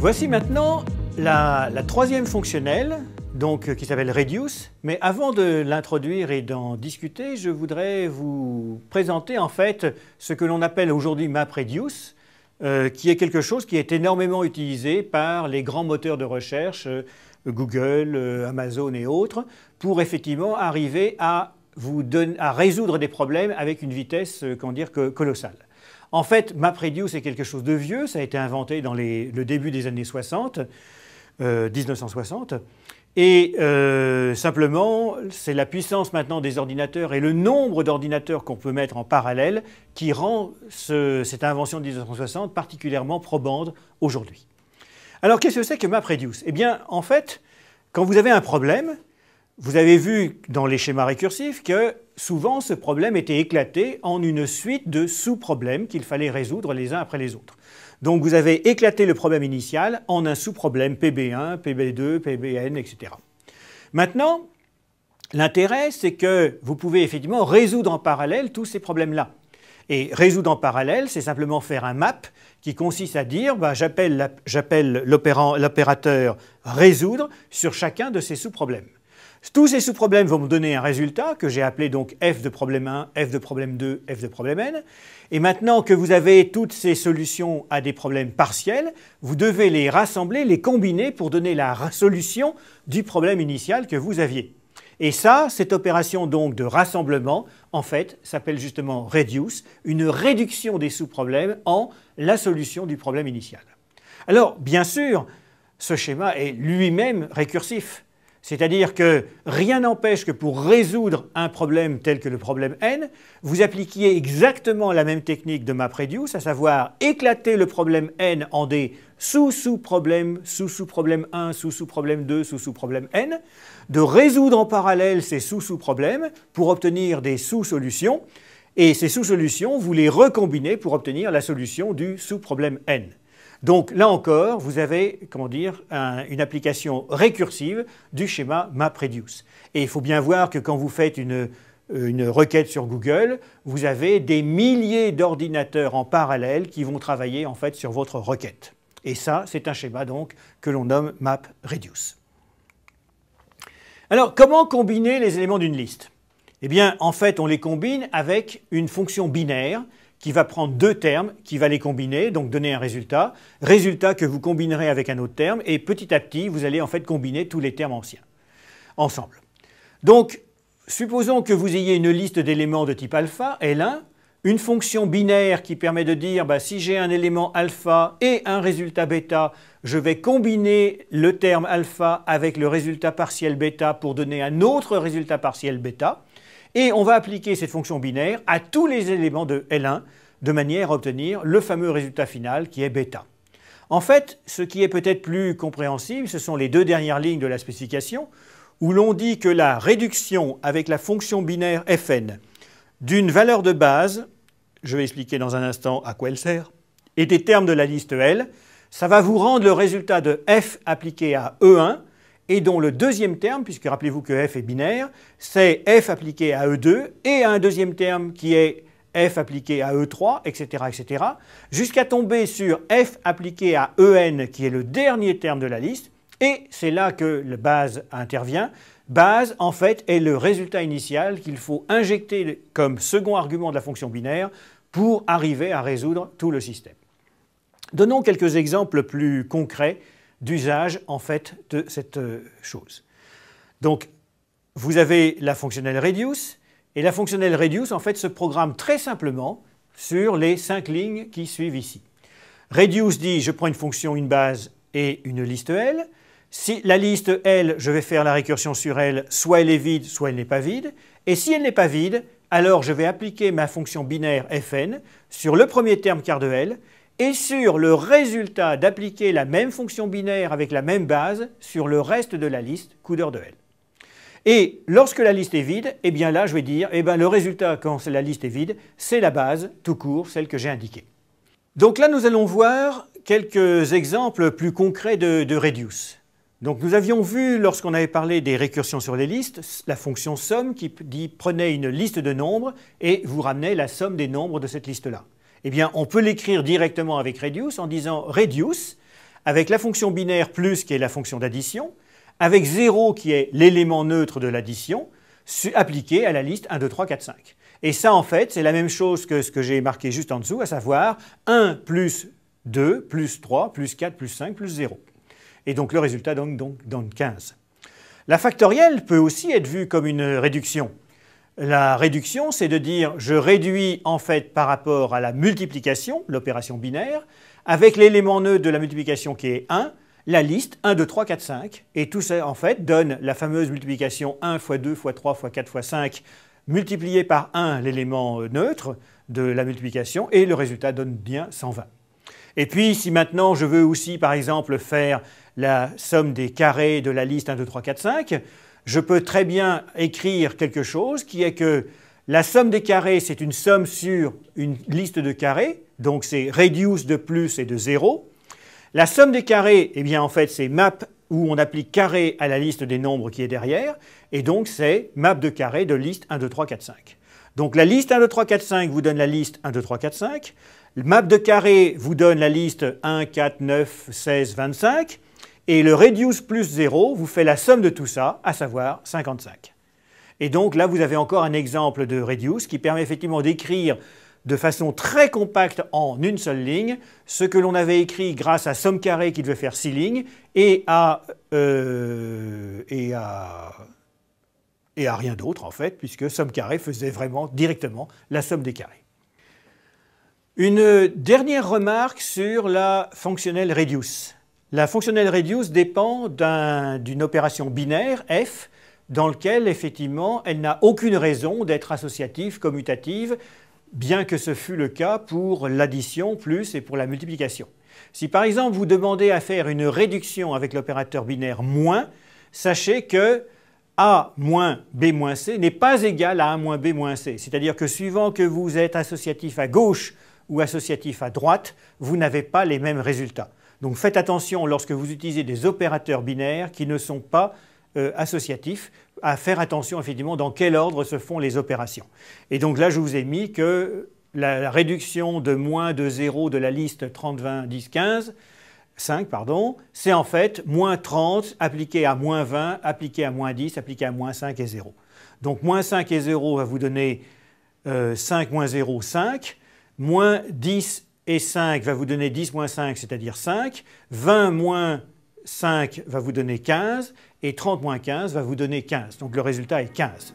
Voici maintenant la, troisième fonctionnelle, donc, euh, qui s'appelle Reduce. Mais avant de l'introduire et d'en discuter, je voudrais vous présenter en fait ce que l'on appelle aujourd'hui MapReduce, qui est quelque chose qui est énormément utilisé par les grands moteurs de recherche, euh, Google, euh, Amazon et autres, pour effectivement arriver à, résoudre des problèmes avec une vitesse, dire, que, colossale. En fait, MapReduce, est quelque chose de vieux. Ça a été inventé dans le début des années 60, 1960. Euh, et euh, simplement, c'est la puissance maintenant des ordinateurs et le nombre d'ordinateurs qu'on peut mettre en parallèle qui rend cette invention de 1960 particulièrement probante aujourd'hui. Alors qu'est-ce que c'est que MapReduce Eh bien, en fait, quand vous avez un problème, vous avez vu dans les schémas récursifs que souvent ce problème était éclaté en une suite de sous-problèmes qu'il fallait résoudre les uns après les autres. Donc vous avez éclaté le problème initial en un sous-problème PB1, PB2, PBN, etc. Maintenant, l'intérêt, c'est que vous pouvez effectivement résoudre en parallèle tous ces problèmes-là. Et résoudre en parallèle, c'est simplement faire un map qui consiste à dire ben, j'appelle l'opérateur résoudre sur chacun de ces sous-problèmes. Tous ces sous-problèmes vont me donner un résultat que j'ai appelé donc f de problème 1, f de problème 2, f de problème n. Et maintenant que vous avez toutes ces solutions à des problèmes partiels, vous devez les rassembler, les combiner pour donner la solution du problème initial que vous aviez. Et ça, cette opération donc de rassemblement, en fait, s'appelle justement reduce, une réduction des sous-problèmes en la solution du problème initial. Alors, bien sûr, ce schéma est lui-même récursif. C'est-à-dire que rien n'empêche que pour résoudre un problème tel que le problème n, vous appliquiez exactement la même technique de MapReduce, à savoir éclater le problème n en des sous-sous-problèmes, sous-sous-problème 1, sous-sous-problème 2, sous-sous-problème n, de résoudre en parallèle ces sous-sous-problèmes pour obtenir des sous-solutions, et ces sous-solutions, vous les recombinez pour obtenir la solution du sous-problème n. Donc là encore, vous avez comment dire, une application récursive du schéma MapReduce. Et il faut bien voir que quand vous faites une, requête sur Google, vous avez des milliers d'ordinateurs en parallèle qui vont travailler en fait sur votre requête. Et ça, c'est un schéma donc que l'on nomme MapReduce. Alors, comment combiner les éléments d'une liste Eh bien, en fait, on les combine avec une fonction binaire qui va prendre deux termes, qui va les combiner, donc donner un résultat, résultat que vous combinerez avec un autre terme, et petit à petit, vous allez en fait combiner tous les termes anciens ensemble. Donc, supposons que vous ayez une liste d'éléments de type alpha, L1, une fonction binaire qui permet de dire bah, si j'ai un élément alpha et un résultat bêta, je vais combiner le terme alpha avec le résultat partiel bêta pour donner un autre résultat partiel bêta. Et on va appliquer cette fonction binaire à tous les éléments de L1 de manière à obtenir le fameux résultat final qui est bêta. En fait, ce qui est peut-être plus compréhensible, ce sont les deux dernières lignes de la spécification, où l'on dit que la réduction avec la fonction binaire fn d'une valeur de base, je vais expliquer dans un instant à quoi elle sert, et des termes de la liste L, ça va vous rendre le résultat de f appliqué à E1 et dont le deuxième terme, puisque rappelez-vous que f est binaire, c'est f appliqué à E2 et un deuxième terme qui est f appliqué à E3, etc., etc., jusqu'à tomber sur f appliqué à En, qui est le dernier terme de la liste, et c'est là que le base intervient. Base, en fait, est le résultat initial qu'il faut injecter comme second argument de la fonction binaire pour arriver à résoudre tout le système. Donnons quelques exemples plus concrets d'usage en fait de cette euh, chose. Donc vous avez la fonctionnelle reduce, et la fonctionnelle reduce en fait se programme très simplement sur les cinq lignes qui suivent ici. Reduce dit je prends une fonction, une base et une liste L. Si la liste L, je vais faire la récursion sur L, soit elle est vide, soit elle n'est pas vide. Et si elle n'est pas vide, alors je vais appliquer ma fonction binaire fn sur le premier terme quart de L et sur le résultat d'appliquer la même fonction binaire avec la même base sur le reste de la liste coudeur de L. Et lorsque la liste est vide, eh bien là, je vais dire, eh bien le résultat quand la liste est vide, c'est la base, tout court, celle que j'ai indiquée. Donc là, nous allons voir quelques exemples plus concrets de, Reduce. Donc nous avions vu, lorsqu'on avait parlé des récursions sur les listes, la fonction somme qui dit prenait une liste de nombres et vous ramenez la somme des nombres de cette liste-là. Eh bien, on peut l'écrire directement avec reduce en disant reduce avec la fonction binaire plus qui est la fonction d'addition, avec 0 qui est l'élément neutre de l'addition, appliqué à la liste 1, 2, 3, 4, 5. Et ça, en fait, c'est la même chose que ce que j'ai marqué juste en dessous, à savoir 1 plus 2 plus 3 plus 4 plus 5 plus 0. Et donc le résultat donne 15. La factorielle peut aussi être vue comme une réduction. La réduction, c'est de dire je réduis en fait par rapport à la multiplication, l'opération binaire, avec l'élément neutre de la multiplication qui est 1, la liste 1, 2, 3, 4, 5. Et tout ça en fait donne la fameuse multiplication 1 x 2 x 3 x 4 x 5 multiplié par 1 l'élément euh, neutre de la multiplication et le résultat donne bien 120. Et puis si maintenant je veux aussi par exemple faire la somme des carrés de la liste 1, 2, 3, 4, 5, je peux très bien écrire quelque chose qui est que la somme des carrés, c'est une somme sur une liste de carrés, donc c'est reduce de plus et de 0. La somme des carrés, eh bien en fait, c'est map où on applique carré à la liste des nombres qui est derrière, et donc c'est map de carré de liste 1, 2, 3, 4, 5. Donc la liste 1, 2, 3, 4, 5 vous donne la liste 1, 2, 3, 4, 5. Le map de carré vous donne la liste 1, 4, 9, 16, 25. Et le reduce plus 0 vous fait la somme de tout ça, à savoir 55. Et donc là, vous avez encore un exemple de reduce qui permet effectivement d'écrire de façon très compacte en une seule ligne ce que l'on avait écrit grâce à somme carré » qui devait faire 6 lignes euh, et à, rien d'autre en fait, puisque somme carré » faisait vraiment directement la somme des carrés. Une dernière remarque sur la fonctionnelle reduce. La fonctionnelle reduce dépend d'une opération binaire, f, dans laquelle, effectivement, elle n'a aucune raison d'être associative, commutative, bien que ce fût le cas pour l'addition, plus, et pour la multiplication. Si par exemple vous demandez à faire une réduction avec l'opérateur binaire moins, sachez que a moins b moins c n'est pas égal à a moins b moins c. C'est-à-dire que suivant que vous êtes associatif à gauche ou associatif à droite, vous n'avez pas les mêmes résultats. Donc faites attention lorsque vous utilisez des opérateurs binaires qui ne sont pas euh, associatifs à faire attention effectivement dans quel ordre se font les opérations. Et donc là, je vous ai mis que la réduction de moins de 0 de la liste 30, 20, 10, 15, 5, pardon, c'est en fait moins 30 appliqué à moins 20, appliqué à moins 10, appliqué à moins 5 et 0. Donc moins 5 et 0 va vous donner 5 euh, moins 0, 5, moins 10 et 5 va vous donner 10 moins 5, c'est-à-dire 5. 20 moins 5 va vous donner 15 et 30 moins 15 va vous donner 15. Donc le résultat est 15.